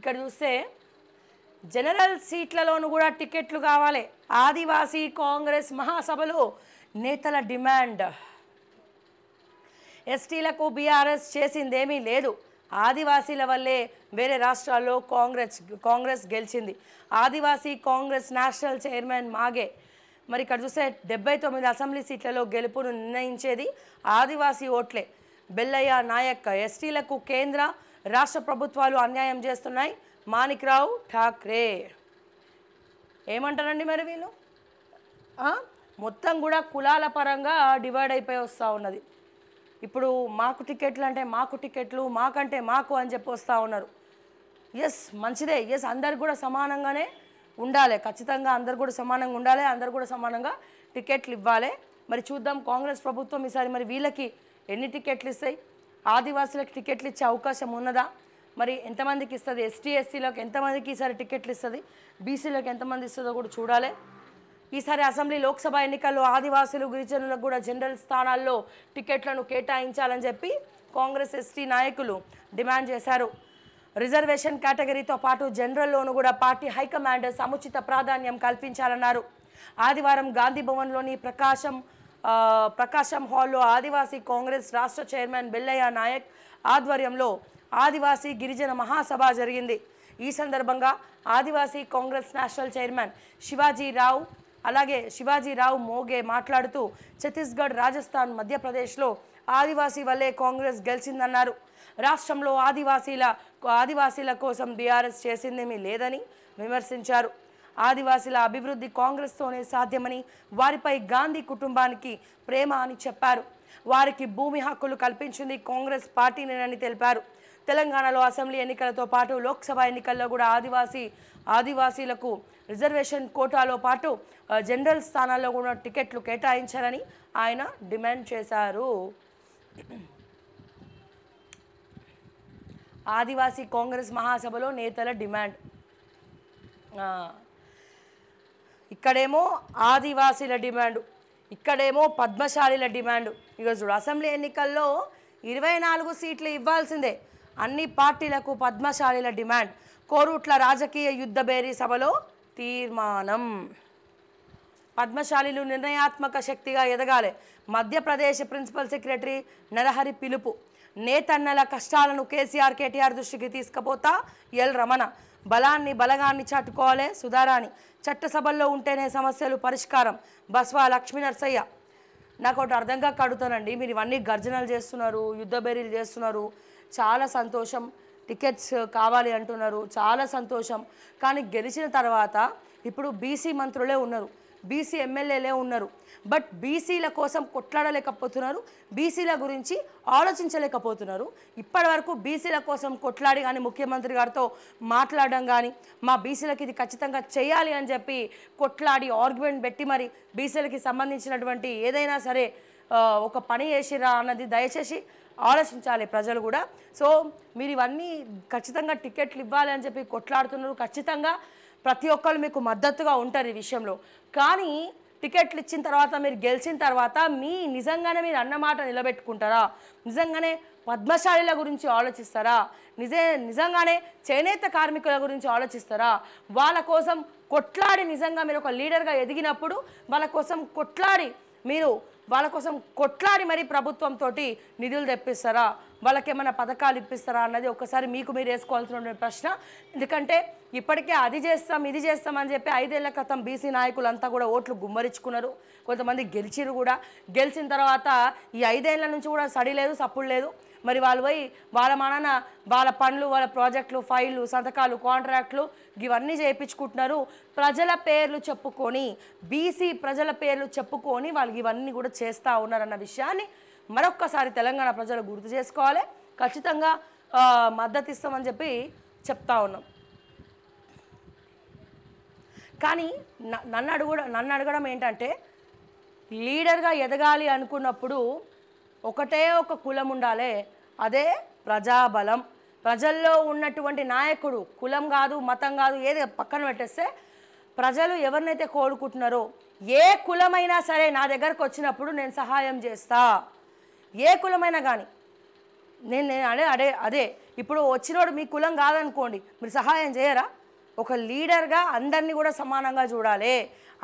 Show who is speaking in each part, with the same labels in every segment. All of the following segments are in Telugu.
Speaker 1: ఇక్కడ చూస్తే జనరల్ సీట్లలోనూ కూడా టికెట్లు కావాలి ఆదివాసీ కాంగ్రెస్ మహాసభలు నేతల డిమాండ్ ఎస్టీలకు బీఆర్ఎస్ చేసిందేమీ లేదు ఆదివాసీల వల్లే వేరే రాష్ట్రాల్లో కాంగ్రెస్ కాంగ్రెస్ గెలిచింది ఆదివాసీ కాంగ్రెస్ నేషనల్ చైర్మన్ మాగే మరి ఇక్కడ చూస్తే డెబ్బై తొమ్మిది అసెంబ్లీ సీట్లలో గెలుపును నిర్ణయించేది ఆదివాసీ ఓట్లే బెల్లయ్య నాయక్ ఎస్టీలకు కేంద్ర రాష్ట్ర ప్రభుత్వాలు అన్యాయం చేస్తున్నాయి మాణిక్రావు ఠాక్రే ఏమంటారండి మరి వీళ్ళు మొత్తం కూడా కులాల పరంగా డివైడ్ అయిపోయి వస్తూ ఉన్నది ఇప్పుడు మాకు టికెట్లు అంటే మాకు టికెట్లు మాకంటే మాకు అని చెప్పి వస్తూ ఉన్నారు ఎస్ మంచిదే ఎస్ అందరు కూడా సమానంగానే ఉండాలి ఖచ్చితంగా అందరు కూడా సమానంగా ఉండాలి అందరు కూడా సమానంగా టికెట్లు ఇవ్వాలి మరి చూద్దాం కాంగ్రెస్ ప్రభుత్వం ఈసారి మరి వీళ్ళకి ఎన్ని టికెట్లు ఇస్తాయి ఆదివాసులకు టికెట్లు ఇచ్చే అవకాశం ఉన్నదా మరి ఎంతమందికి ఇస్తుంది ఎస్టీ ఎస్సీలోకి ఎంతమందికి ఈసారి టికెట్లు ఇస్తుంది బీసీలకు ఎంతమంది ఇస్తుందో కూడా చూడాలి ఈసారి అసెంబ్లీ లోక్సభ ఎన్నికల్లో ఆదివాసులు గిరిజనులకు కూడా జనరల్ స్థానాల్లో టికెట్లను కేటాయించాలని చెప్పి కాంగ్రెస్ ఎస్టీ నాయకులు డిమాండ్ చేశారు రిజర్వేషన్ కేటగిరీతో పాటు జనరల్లోనూ కూడా పార్టీ హైకమాండ్ సముచిత ప్రాధాన్యం కల్పించాలన్నారు ఆదివారం గాంధీ భవన్లోని ప్రకాశం ప్రకాశం హాల్లో ఆదివాసీ కాంగ్రెస్ రాష్ట్ర చైర్మన్ బెల్లయ్య నాయక్ ఆధ్వర్యంలో ఆదివాసీ గిరిజన మహాసభ జరిగింది ఈ సందర్భంగా ఆదివాసీ కాంగ్రెస్ నేషనల్ చైర్మన్ శివాజీరావు అలాగే శివాజీరావు మోగే మాట్లాడుతూ ఛత్తీస్గఢ్ రాజస్థాన్ మధ్యప్రదేశ్లో ఆదివాసీ వల్లే కాంగ్రెస్ గెలిచిందన్నారు రాష్ట్రంలో ఆదివాసీల ఆదివాసీల కోసం బీఆర్ఎస్ చేసిందేమీ లేదని విమర్శించారు ఆదివాసీల అభివృద్ధి కాంగ్రెస్తోనే సాధ్యమని వారిపై గాంధీ కుటుంబానికి ప్రేమ అని చెప్పారు వారికి భూమి హక్కులు కల్పించింది కాంగ్రెస్ పార్టీనేనని తెలిపారు తెలంగాణలో అసెంబ్లీ ఎన్నికలతో పాటు లోక్సభ ఎన్నికల్లో కూడా ఆదివాసీ ఆదివాసీలకు రిజర్వేషన్ కోటాలో పాటు జనరల్ స్థానాల్లో కూడా టికెట్లు కేటాయించాలని ఆయన డిమాండ్ చేశారు ఆదివాసీ కాంగ్రెస్ మహాసభలో నేతల డిమాండ్ ఇక్కడేమో ఆదివాసీల డిమాండ్ ఇక్కడేమో పద్మశాలిల డిమాండ్ ఈరోజు అసెంబ్లీ ఎన్నికల్లో ఇరవై నాలుగు సీట్లు ఇవ్వాల్సిందే అన్ని పార్టీలకు పద్మశాలిల డిమాండ్ కోరుట్ల రాజకీయ యుద్ధ బేరీ సభలో తీర్మానం పద్మశాలిలు నిర్ణయాత్మక శక్తిగా ఎదగాలి మధ్యప్రదేశ్ ప్రిన్సిపల్ సెక్రటరీ నరహరి పిలుపు నేతన్నల కష్టాలను కేసీఆర్ కేటీఆర్ దృష్టికి తీసుకుపోతా ఎల్ రమణ బలాన్ని బలగాన్ని చాటుకోవాలి సుధారాణి చట్టసభల్లో ఉంటేనే సమస్యలు పరిష్కారం బస్వా లక్ష్మీ నర్సయ్య నాకు ఒకటి అర్థంగా కడుతానండి మీరు ఇవన్నీ గర్జనలు చేస్తున్నారు యుద్ధ బేరీలు చేస్తున్నారు చాలా సంతోషం టికెట్స్ కావాలి అంటున్నారు చాలా సంతోషం కానీ గెలిచిన తర్వాత ఇప్పుడు బీసీ మంత్రులే ఉన్నారు బీసీ ఎమ్మెల్యేలే ఉన్నారు బట్ బీసీల కోసం కొట్లాడలేకపోతున్నారు బీసీల గురించి ఆలోచించలేకపోతున్నారు ఇప్పటి వరకు బీసీల కోసం కొట్లాడి కానీ ముఖ్యమంత్రి గారితో మాట్లాడడం కానీ మా బీసీలకు ఇది ఖచ్చితంగా చేయాలి అని చెప్పి కొట్లాడి ఆర్గ్యుమెంట్ పెట్టి మరి బీసీలకి సంబంధించినటువంటి ఏదైనా సరే ఒక పని చేసిరా అన్నది దయచేసి ఆలోచించాలి ప్రజలు కూడా సో మీరు ఇవన్నీ ఖచ్చితంగా టికెట్లు ఇవ్వాలి అని చెప్పి కొట్లాడుతున్నారు ఖచ్చితంగా ప్రతి ఒక్కరు మీకు మద్దతుగా ఉంటారు ఈ విషయంలో కానీ టికెట్లు ఇచ్చిన తర్వాత మీరు గెలిచిన తర్వాత మీ నిజంగానే మీరు అన్నమాట నిలబెట్టుకుంటారా నిజంగానే పద్మశాలిల గురించి ఆలోచిస్తారా నిజే నిజంగానే చేనేత కార్మికుల గురించి ఆలోచిస్తారా వాళ్ళ కోసం కొట్లాడి నిజంగా మీరు ఒక లీడర్గా ఎదిగినప్పుడు వాళ్ళ కోసం కొట్లాడి మీరు వాళ్ళ కోసం కొట్లాడి మరీ ప్రభుత్వంతో నిధులు తెప్పిస్తారా వాళ్ళకేమైనా పథకాలు ఇప్పిస్తారా అన్నది ఒక్కసారి మీకు మీరు వేసుకోవాల్సిన ప్రశ్న ఎందుకంటే ఇప్పటికే అది చేస్తాం ఇది చేస్తాం అని చెప్పి ఐదేళ్ల క్రితం బీసీ నాయకులంతా కూడా ఓట్లు గుమ్మరించుకున్నారు కొంతమంది గెలిచిరు కూడా గెలిచిన తర్వాత ఈ ఐదేళ్ల నుంచి కూడా సడి లేదు సప్పుడు లేదు మరి వాళ్ళు పోయి వాళ్ళ మనన వాళ్ళ పనులు వాళ్ళ ప్రాజెక్టులు ఫైళ్ళు సంతకాలు కాంట్రాక్ట్లు ఇవన్నీ చేయించుకుంటున్నారు ప్రజల పేర్లు చెప్పుకొని బీసీ ప్రజల పేర్లు చెప్పుకొని వాళ్ళు ఇవన్నీ కూడా చేస్తూ ఉన్నారన్న విషయాన్ని మరొక్కసారి తెలంగాణ ప్రజలు గుర్తు చేసుకోవాలి ఖచ్చితంగా మద్దతు ఇస్తామని చెప్పి చెప్తా ఉన్నాం కానీ నన్ను అడుగు నన్ను అడగడం ఏంటంటే లీడర్గా ఎదగాలి అనుకున్నప్పుడు ఒకటే ఒక కులం ఉండాలి అదే ప్రజాబలం ప్రజల్లో ఉన్నటువంటి నాయకుడు కులం కాదు మతం కాదు ఏది పక్కన పెట్టేస్తే ప్రజలు ఎవరినైతే కోరుకుంటున్నారో ఏ కులమైనా సరే నా దగ్గరకు వచ్చినప్పుడు నేను సహాయం చేస్తా ఏ కులమైనా కానీ నేను నేను అడే అడే అదే ఇప్పుడు వచ్చినోడు మీ కులం కాదనుకోండి మీరు సహాయం చేయరా ఒక లీడర్గా అందరినీ కూడా సమానంగా చూడాలి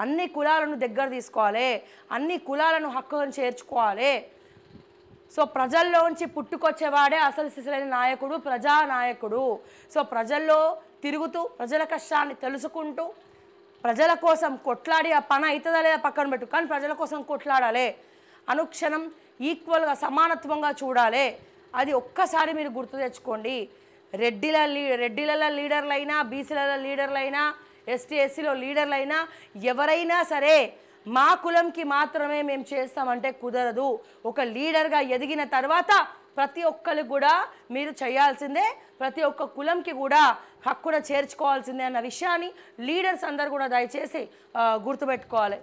Speaker 1: అన్ని కులాలను దగ్గర తీసుకోవాలి అన్ని కులాలను హక్కులను చేర్చుకోవాలి సో ప్రజల్లోంచి పుట్టుకొచ్చేవాడే అసలు శిశులైన నాయకుడు ప్రజానాయకుడు సో ప్రజల్లో తిరుగుతూ ప్రజల కష్టాన్ని తెలుసుకుంటూ ప్రజల కోసం కొట్లాడి ఆ పని అవుతుందా లేదా పక్కన పెట్టు కానీ ప్రజల కోసం కొట్లాడాలి అనుక్షణం ఈక్వల్గా సమానత్వంగా చూడాలి అది ఒక్కసారి మీరు గుర్తు తెచ్చుకోండి రెడ్డిల లీ రెడ్డిలలో లీడర్లైనా బీసీలలో లీడర్లైనా ఎస్టీ ఎస్సీలో లీడర్లైనా ఎవరైనా సరే మా కులంకి మాత్రమే మేము చేస్తామంటే కుదరదు ఒక లీడర్గా ఎదిగిన తర్వాత ప్రతి ఒక్కరికి కూడా మీరు చేయాల్సిందే ప్రతి ఒక్క కులంకి కూడా హక్కున చేర్చుకోవాల్సిందే అన్న విషయాన్ని లీడర్స్ అందరు కూడా దయచేసి గుర్తుపెట్టుకోవాలి